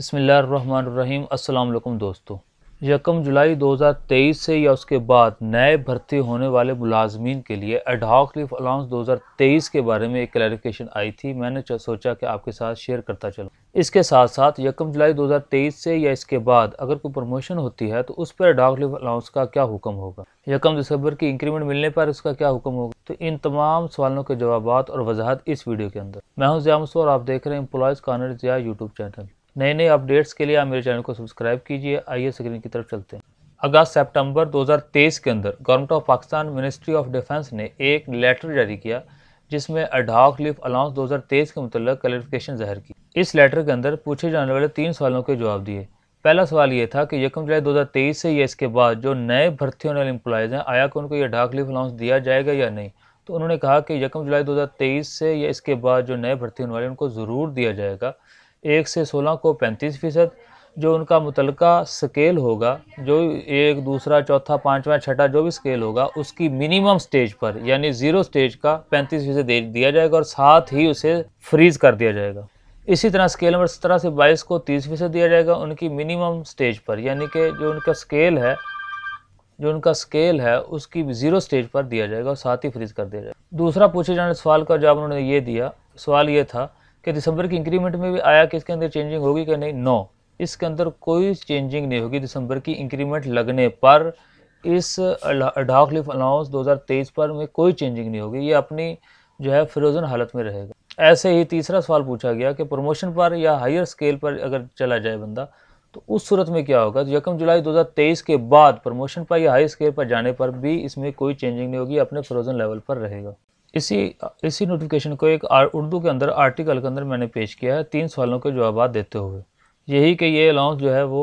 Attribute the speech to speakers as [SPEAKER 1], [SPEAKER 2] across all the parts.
[SPEAKER 1] बसमीम् अल्लाम दोस्तों यकम जुलाई 2023 से या उसके बाद नए भर्ती होने वाले मुलाजमीन के लिए एडहॉक लिफ अलाउंस 2023 के बारे में एक क्लैरिफिकेशन आई थी मैंने सोचा कि आपके साथ शेयर करता चलूँ इसके साथ साथ यकम जुलाई 2023 से या इसके बाद अगर कोई प्रमोशन होती है तो उस पर एडॉक लिफ अलाउंस का क्या हुक्म होगा यकम दिसंबर की इंक्रीमेंट मिलने पर उसका क्या हुक्म होगा तो इन तमाम सवालों के जवाब और वजाहत इस वीडियो के अंदर मैं हूँ जयामसो और आप देख रहे हैं एम्प्लॉयज़ कॉर्नर या यूट्यूब चैनल नए नए अपडेट्स के लिए आप मेरे चैनल को सब्सक्राइब कीजिए आइए स्क्रीन की तरफ चलते हैं अगस्त सितंबर 2023 के अंदर government of Pakistan ministry of defence ने एक लेटर जारी किया जिसमें अडाक लिफ अलाउंस 2023 के मुतलक क्लैरिफिकेशन जाहिर की इस लेटर के अंदर पूछे जाने वाले तीन सवालों के जवाब दिए पहला सवाल ये था कि यकम जुलाई दो से या इसके बाद जो नए भर्ती होने वाले एम्प्लॉयज़ हैं आया कि उनको यह डाक लीफ अलाउंस दिया जाएगा या नहीं तो उन्होंने कहा कि यकम जुलाई दो से या इसके बाद जो नए भर्ती होने वाले उनको ज़रूर दिया जाएगा एक से सोलह को पैंतीस फ़ीसद जो उनका मुतलका स्केल होगा जो एक दूसरा चौथा पाँचवा छठा जो भी स्केल होगा उसकी मिनिमम स्टेज पर यानी ज़ीरो स्टेज का पैंतीस फीसद दे दिया जाएगा और साथ ही उसे फ्रीज़ कर दिया जाएगा इसी तरह स्केल नंबर सत्रह से बाईस को तीस फीसद दिया जाएगा उनकी मिनिमम स्टेज पर यानी कि जो उनका स्केल है जो उनका स्केल है उसकी ज़ीरो स्टेज पर दिया जाएगा और साथ ही फ्रीज़ कर दिया जाएगा दूसरा पूछे जाने सवाल का जवाब उन्होंने ये दिया सवाल ये था कि दिसंबर की इंक्रीमेंट में भी आया कि इसके अंदर चेंजिंग होगी कि नहीं नो इसके अंदर कोई चेंजिंग नहीं होगी दिसंबर की इंक्रीमेंट लगने पर इस डॉक लिफ अलाउंस 2023 पर में कोई चेंजिंग नहीं होगी ये अपनी जो है फ्रोज़न हालत में रहेगा ऐसे ही तीसरा सवाल पूछा गया कि प्रमोशन पर या हायर स्केल पर अगर चला जाए बंदा तो उस सूरत में क्या होगा यकम जुलाई 2023 के बाद प्रमोशन पर या हाई स्केल पर जाने पर भी इसमें कोई चेंजिंग नहीं होगी अपने फ्रोज़न लेवल पर रहेगा इसी इसी नोटिफिकेशन को एक उर्दू के अंदर आर्टिकल के अंदर मैंने पेश किया है तीन सवालों के जवाब देते हुए यही कि ये अलाउंस जो है वो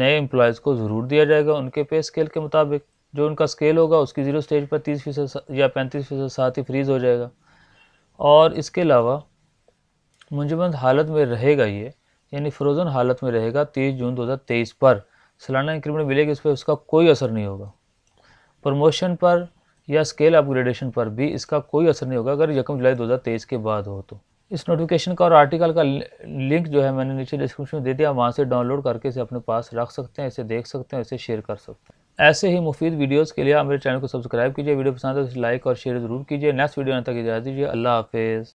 [SPEAKER 1] नए एम्प्लॉयज़ को ज़रूर दिया जाएगा उनके पे स्केल के मुताबिक जो उनका स्केल होगा उसकी ज़ीरो स्टेज पर तीस फीसद या पैंतीस फीसद साथ ही फ्रीज़ हो जाएगा और इसके अलावा मुंजमंद हालत में रहेगा ये यानी फ्रोज़न हालत में रहेगा तीस जून 2023 पर सालाना इंक्रीमेंट मिलेगी उस पर उसका कोई असर नहीं होगा प्रमोशन पर या स्केल अपग्रेडेशन पर भी इसका कोई असर नहीं होगा अगर यकम जुलाई दो के बाद हो तो इस नोटिफिकेशन का और आर्टिकल का लिंक जो है मैंने नीचे डिस्क्रिप्शन में दे दिया वहाँ से डाउनलोड करके इसे अपने पास रख सकते हैं इसे देख सकते हैं इसे शेयर कर सकते हैं ऐसे ही मुफीद वीडियोस के लिए आप मेरे चैनल को सब्सक्राइब कीजिए वीडियो पसंद है तो लाइक और शेयर ज़रूर कीजिए नेक्स्ट वीडियो तक इजाज़ दीजिए अल्लाह हाफिज़